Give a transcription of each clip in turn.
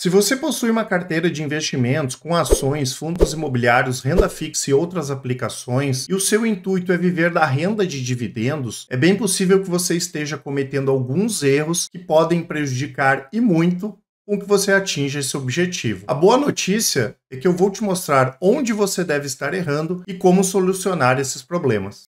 Se você possui uma carteira de investimentos com ações, fundos imobiliários, renda fixa e outras aplicações, e o seu intuito é viver da renda de dividendos, é bem possível que você esteja cometendo alguns erros que podem prejudicar e muito com que você atinja esse objetivo. A boa notícia é que eu vou te mostrar onde você deve estar errando e como solucionar esses problemas.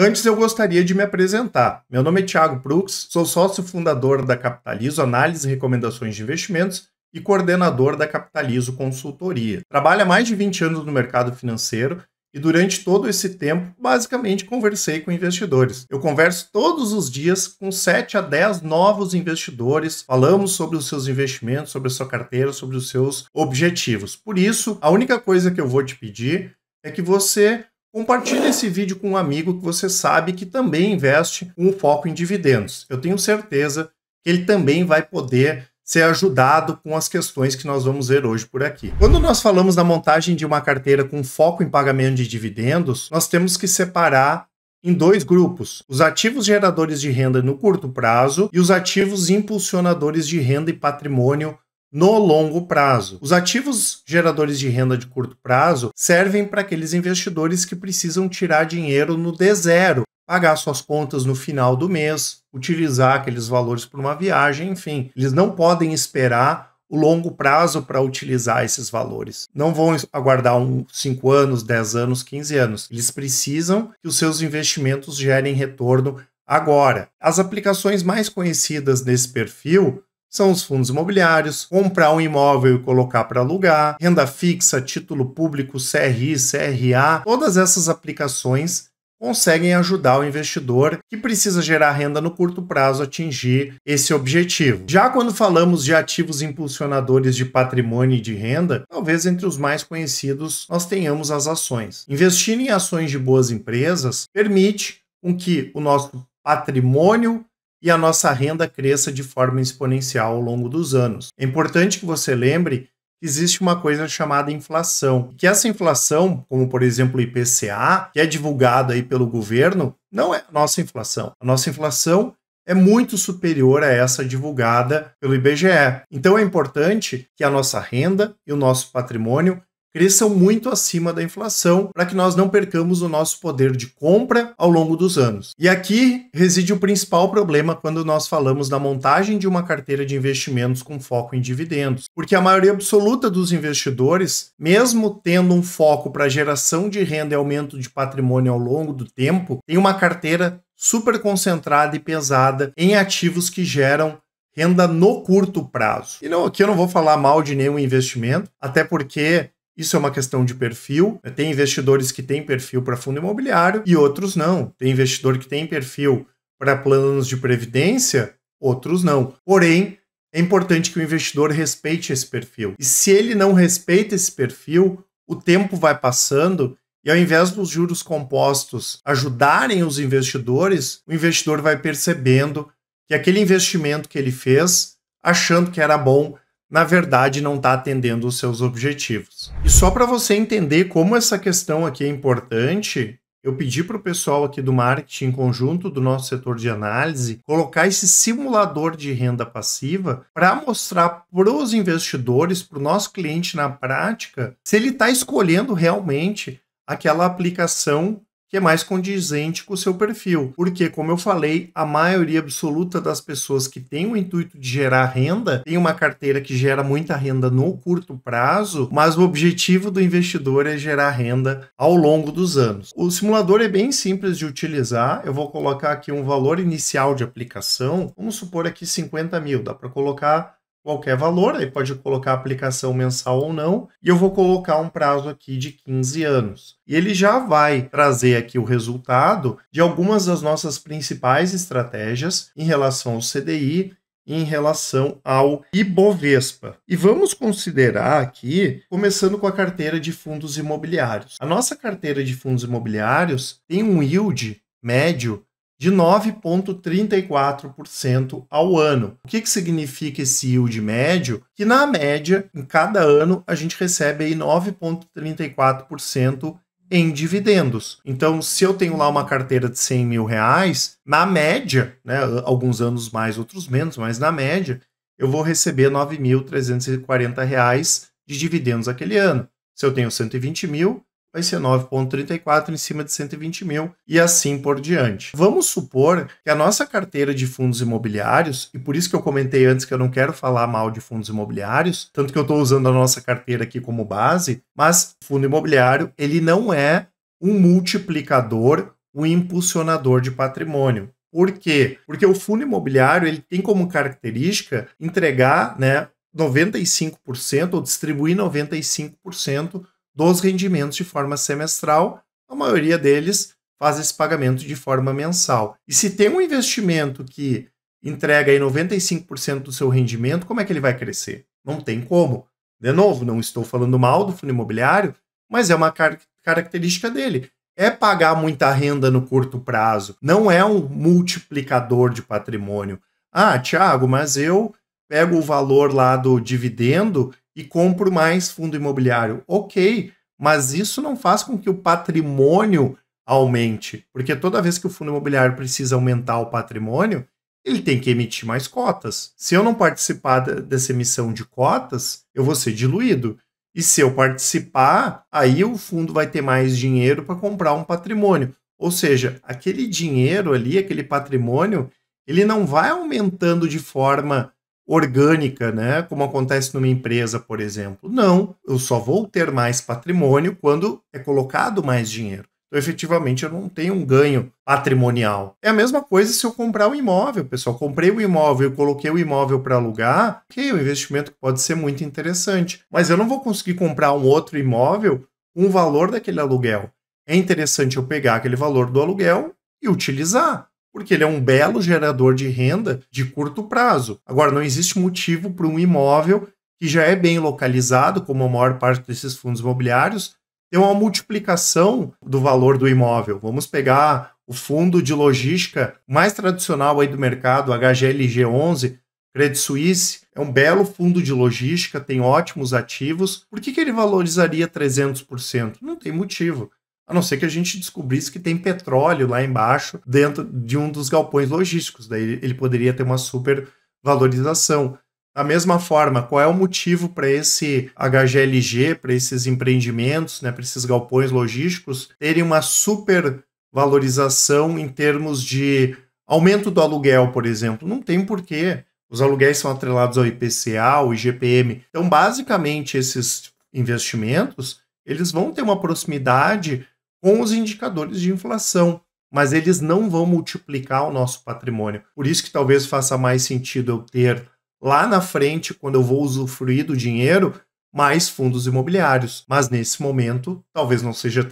Antes, eu gostaria de me apresentar. Meu nome é Thiago Brooks, sou sócio fundador da Capitalizo Análise e Recomendações de Investimentos e coordenador da Capitalizo Consultoria. Trabalho há mais de 20 anos no mercado financeiro e durante todo esse tempo, basicamente, conversei com investidores. Eu converso todos os dias com 7 a 10 novos investidores, falamos sobre os seus investimentos, sobre a sua carteira, sobre os seus objetivos. Por isso, a única coisa que eu vou te pedir é que você Compartilhe esse vídeo com um amigo que você sabe que também investe um foco em dividendos. Eu tenho certeza que ele também vai poder ser ajudado com as questões que nós vamos ver hoje por aqui. Quando nós falamos da montagem de uma carteira com foco em pagamento de dividendos, nós temos que separar em dois grupos: os ativos geradores de renda no curto prazo e os ativos impulsionadores de renda e patrimônio no longo prazo. Os ativos geradores de renda de curto prazo servem para aqueles investidores que precisam tirar dinheiro no D0, pagar suas contas no final do mês, utilizar aqueles valores para uma viagem, enfim. Eles não podem esperar o longo prazo para utilizar esses valores. Não vão aguardar um 5 anos, 10 anos, 15 anos. Eles precisam que os seus investimentos gerem retorno agora. As aplicações mais conhecidas nesse perfil são os fundos imobiliários, comprar um imóvel e colocar para alugar, renda fixa, título público, CRI, CRA, todas essas aplicações conseguem ajudar o investidor que precisa gerar renda no curto prazo a atingir esse objetivo. Já quando falamos de ativos impulsionadores de patrimônio e de renda, talvez entre os mais conhecidos nós tenhamos as ações. Investir em ações de boas empresas permite com que o nosso patrimônio e a nossa renda cresça de forma exponencial ao longo dos anos. É importante que você lembre que existe uma coisa chamada inflação, que essa inflação, como por exemplo o IPCA, que é divulgado aí pelo governo, não é a nossa inflação. A nossa inflação é muito superior a essa divulgada pelo IBGE. Então é importante que a nossa renda e o nosso patrimônio cresçam muito acima da inflação para que nós não percamos o nosso poder de compra ao longo dos anos. E aqui reside o principal problema quando nós falamos da montagem de uma carteira de investimentos com foco em dividendos, porque a maioria absoluta dos investidores, mesmo tendo um foco para geração de renda e aumento de patrimônio ao longo do tempo, tem uma carteira super concentrada e pesada em ativos que geram renda no curto prazo. E não, aqui eu não vou falar mal de nenhum investimento, até porque isso é uma questão de perfil. É, tem investidores que têm perfil para fundo imobiliário e outros não. Tem investidor que tem perfil para planos de previdência, outros não. Porém, é importante que o investidor respeite esse perfil. E se ele não respeita esse perfil, o tempo vai passando e ao invés dos juros compostos ajudarem os investidores, o investidor vai percebendo que aquele investimento que ele fez, achando que era bom, na verdade não está atendendo os seus objetivos. E só para você entender como essa questão aqui é importante, eu pedi para o pessoal aqui do marketing conjunto do nosso setor de análise colocar esse simulador de renda passiva para mostrar para os investidores, para o nosso cliente na prática, se ele está escolhendo realmente aquela aplicação que é mais condizente com o seu perfil. Porque, como eu falei, a maioria absoluta das pessoas que tem o intuito de gerar renda tem uma carteira que gera muita renda no curto prazo, mas o objetivo do investidor é gerar renda ao longo dos anos. O simulador é bem simples de utilizar. Eu vou colocar aqui um valor inicial de aplicação. Vamos supor aqui 50 mil. Dá para colocar qualquer valor, aí pode colocar aplicação mensal ou não, e eu vou colocar um prazo aqui de 15 anos. E ele já vai trazer aqui o resultado de algumas das nossas principais estratégias em relação ao CDI, em relação ao Ibovespa. E vamos considerar aqui, começando com a carteira de fundos imobiliários. A nossa carteira de fundos imobiliários tem um yield médio de 9,34% ao ano. O que, que significa esse yield médio? Que na média, em cada ano, a gente recebe 9,34% em dividendos. Então, se eu tenho lá uma carteira de 100 mil reais, na média, né, alguns anos mais, outros menos, mas na média, eu vou receber 9.340 reais de dividendos aquele ano. Se eu tenho 120 mil, vai ser 9,34 em cima de 120 mil e assim por diante. Vamos supor que a nossa carteira de fundos imobiliários, e por isso que eu comentei antes que eu não quero falar mal de fundos imobiliários, tanto que eu estou usando a nossa carteira aqui como base, mas fundo imobiliário ele não é um multiplicador, um impulsionador de patrimônio. Por quê? Porque o fundo imobiliário ele tem como característica entregar né, 95% ou distribuir 95% dos rendimentos de forma semestral, a maioria deles faz esse pagamento de forma mensal. E se tem um investimento que entrega aí 95% do seu rendimento, como é que ele vai crescer? Não tem como. De novo, não estou falando mal do fundo imobiliário, mas é uma car característica dele. É pagar muita renda no curto prazo, não é um multiplicador de patrimônio. Ah, Thiago, mas eu pego o valor lá do dividendo e compro mais fundo imobiliário. Ok, mas isso não faz com que o patrimônio aumente, porque toda vez que o fundo imobiliário precisa aumentar o patrimônio, ele tem que emitir mais cotas. Se eu não participar dessa emissão de cotas, eu vou ser diluído. E se eu participar, aí o fundo vai ter mais dinheiro para comprar um patrimônio. Ou seja, aquele dinheiro ali, aquele patrimônio, ele não vai aumentando de forma orgânica, né? Como acontece numa empresa, por exemplo. Não, eu só vou ter mais patrimônio quando é colocado mais dinheiro. Então, efetivamente, eu não tenho um ganho patrimonial. É a mesma coisa se eu comprar um imóvel, pessoal. Comprei o um imóvel, coloquei o um imóvel para alugar, ok, é um investimento pode ser muito interessante. Mas eu não vou conseguir comprar um outro imóvel com o valor daquele aluguel. É interessante eu pegar aquele valor do aluguel e utilizar porque ele é um belo gerador de renda de curto prazo. Agora, não existe motivo para um imóvel que já é bem localizado, como a maior parte desses fundos imobiliários, ter uma multiplicação do valor do imóvel. Vamos pegar o fundo de logística mais tradicional aí do mercado, HGLG11, Credit Suisse, é um belo fundo de logística, tem ótimos ativos. Por que, que ele valorizaria 300%? Não tem motivo. A não ser que a gente descobrisse que tem petróleo lá embaixo, dentro de um dos galpões logísticos. Daí ele poderia ter uma super valorização. Da mesma forma, qual é o motivo para esse HGLG, para esses empreendimentos, né, para esses galpões logísticos, terem uma super valorização em termos de aumento do aluguel, por exemplo? Não tem porquê. Os aluguéis são atrelados ao IPCA, ao IGPM. Então, basicamente, esses investimentos eles vão ter uma proximidade com os indicadores de inflação, mas eles não vão multiplicar o nosso patrimônio. Por isso que talvez faça mais sentido eu ter lá na frente, quando eu vou usufruir do dinheiro, mais fundos imobiliários. Mas nesse momento, talvez não seja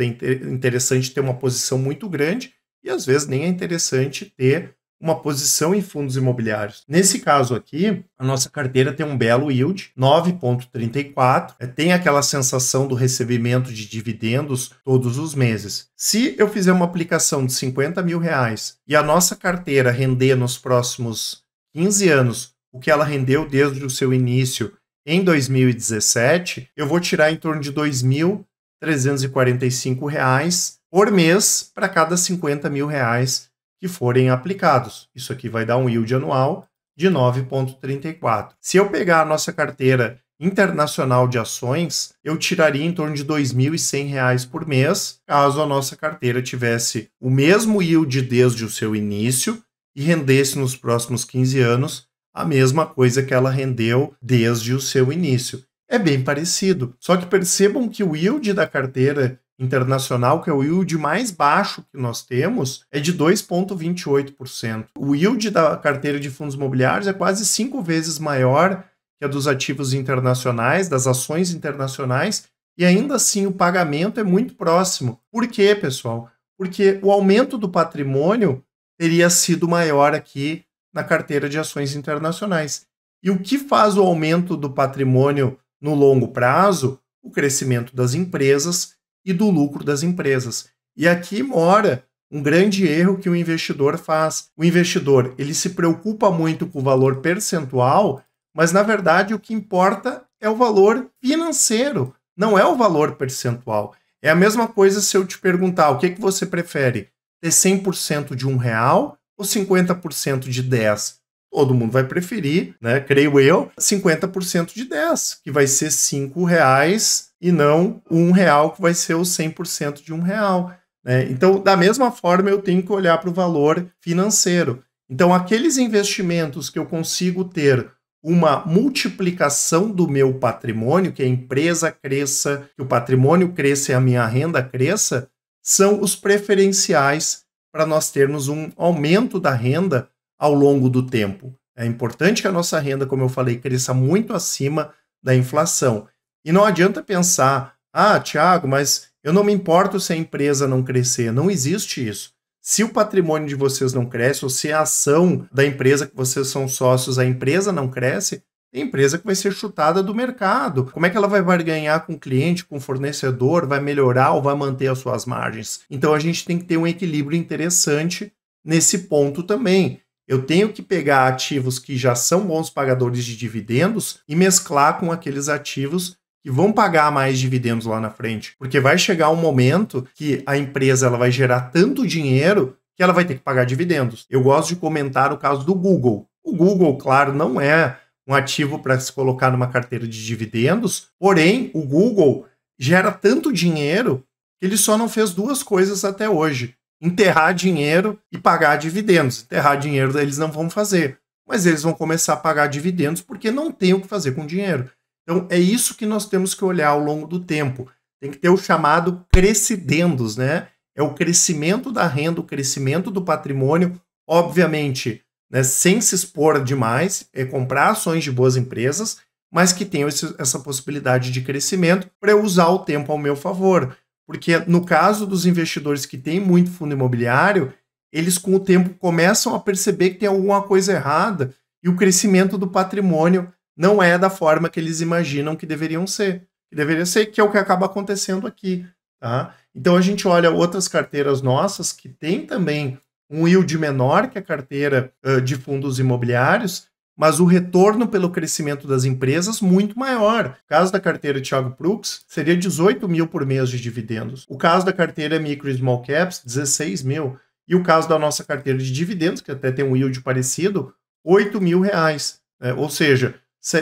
interessante ter uma posição muito grande e às vezes nem é interessante ter uma posição em fundos imobiliários. Nesse caso aqui, a nossa carteira tem um belo yield, 9,34. É, tem aquela sensação do recebimento de dividendos todos os meses. Se eu fizer uma aplicação de 50 mil reais e a nossa carteira render nos próximos 15 anos o que ela rendeu desde o seu início em 2017, eu vou tirar em torno de R$ 2.345 por mês para cada 50 mil reais que forem aplicados. Isso aqui vai dar um yield anual de 9,34. Se eu pegar a nossa carteira internacional de ações, eu tiraria em torno de R$ 2.100 por mês, caso a nossa carteira tivesse o mesmo yield desde o seu início e rendesse nos próximos 15 anos a mesma coisa que ela rendeu desde o seu início. É bem parecido, só que percebam que o yield da carteira internacional, que é o yield mais baixo que nós temos, é de 2,28%. O yield da carteira de fundos imobiliários é quase cinco vezes maior que a dos ativos internacionais, das ações internacionais, e ainda assim o pagamento é muito próximo. Por quê, pessoal? Porque o aumento do patrimônio teria sido maior aqui na carteira de ações internacionais. E o que faz o aumento do patrimônio no longo prazo? O crescimento das empresas e do lucro das empresas. E aqui mora um grande erro que o investidor faz. O investidor, ele se preocupa muito com o valor percentual, mas na verdade o que importa é o valor financeiro, não é o valor percentual. É a mesma coisa se eu te perguntar o que, que você prefere, ter 100% de um real ou 50% de 10? todo mundo vai preferir, né, creio eu, 50% de 10, que vai ser 5 reais e não um real, que vai ser o 100% de um real. Né? Então, da mesma forma, eu tenho que olhar para o valor financeiro. Então, aqueles investimentos que eu consigo ter uma multiplicação do meu patrimônio, que a empresa cresça, que o patrimônio cresça e a minha renda cresça, são os preferenciais para nós termos um aumento da renda ao longo do tempo. É importante que a nossa renda, como eu falei, cresça muito acima da inflação. E não adianta pensar, ah, Tiago, mas eu não me importo se a empresa não crescer. Não existe isso. Se o patrimônio de vocês não cresce, ou se a ação da empresa que vocês são sócios, a empresa não cresce, tem empresa que vai ser chutada do mercado. Como é que ela vai ganhar com o cliente, com o fornecedor, vai melhorar ou vai manter as suas margens? Então a gente tem que ter um equilíbrio interessante nesse ponto também. Eu tenho que pegar ativos que já são bons pagadores de dividendos e mesclar com aqueles ativos que vão pagar mais dividendos lá na frente, porque vai chegar um momento que a empresa ela vai gerar tanto dinheiro que ela vai ter que pagar dividendos. Eu gosto de comentar o caso do Google. O Google, claro, não é um ativo para se colocar numa carteira de dividendos, porém, o Google gera tanto dinheiro que ele só não fez duas coisas até hoje enterrar dinheiro e pagar dividendos. Enterrar dinheiro eles não vão fazer, mas eles vão começar a pagar dividendos porque não tem o que fazer com dinheiro. Então é isso que nós temos que olhar ao longo do tempo. Tem que ter o chamado crescidendos, né? É o crescimento da renda, o crescimento do patrimônio, obviamente, né, sem se expor demais, é comprar ações de boas empresas, mas que tenham esse, essa possibilidade de crescimento para eu usar o tempo ao meu favor. Porque no caso dos investidores que têm muito fundo imobiliário, eles com o tempo começam a perceber que tem alguma coisa errada e o crescimento do patrimônio não é da forma que eles imaginam que deveriam ser. Que deveria ser, que é o que acaba acontecendo aqui. Tá? Então a gente olha outras carteiras nossas que tem também um yield menor que a carteira uh, de fundos imobiliários mas o retorno pelo crescimento das empresas muito maior. O caso da carteira Thiago Prux seria 18 mil por mês de dividendos. O caso da carteira Micro e Small Caps, 16 mil. E o caso da nossa carteira de dividendos, que até tem um yield parecido, 8 mil reais. É, ou seja,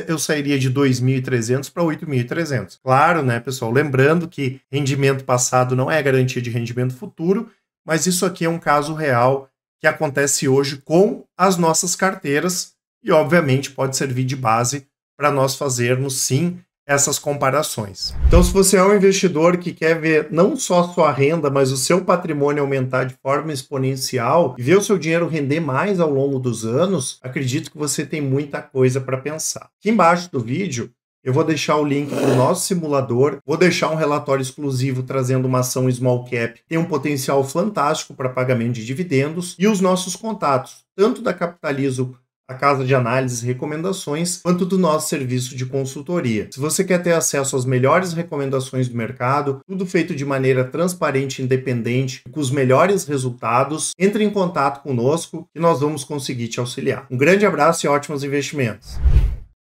eu sairia de 2.300 para 8.300. Claro, né, pessoal? Lembrando que rendimento passado não é garantia de rendimento futuro, mas isso aqui é um caso real que acontece hoje com as nossas carteiras e, obviamente, pode servir de base para nós fazermos sim essas comparações. Então, se você é um investidor que quer ver não só sua renda, mas o seu patrimônio aumentar de forma exponencial e ver o seu dinheiro render mais ao longo dos anos, acredito que você tem muita coisa para pensar. Aqui embaixo do vídeo eu vou deixar o link para o nosso simulador, vou deixar um relatório exclusivo trazendo uma ação small cap, tem um potencial fantástico para pagamento de dividendos e os nossos contatos, tanto da Capitalizo a casa de análises e recomendações, quanto do nosso serviço de consultoria. Se você quer ter acesso às melhores recomendações do mercado, tudo feito de maneira transparente e independente, com os melhores resultados, entre em contato conosco e nós vamos conseguir te auxiliar. Um grande abraço e ótimos investimentos!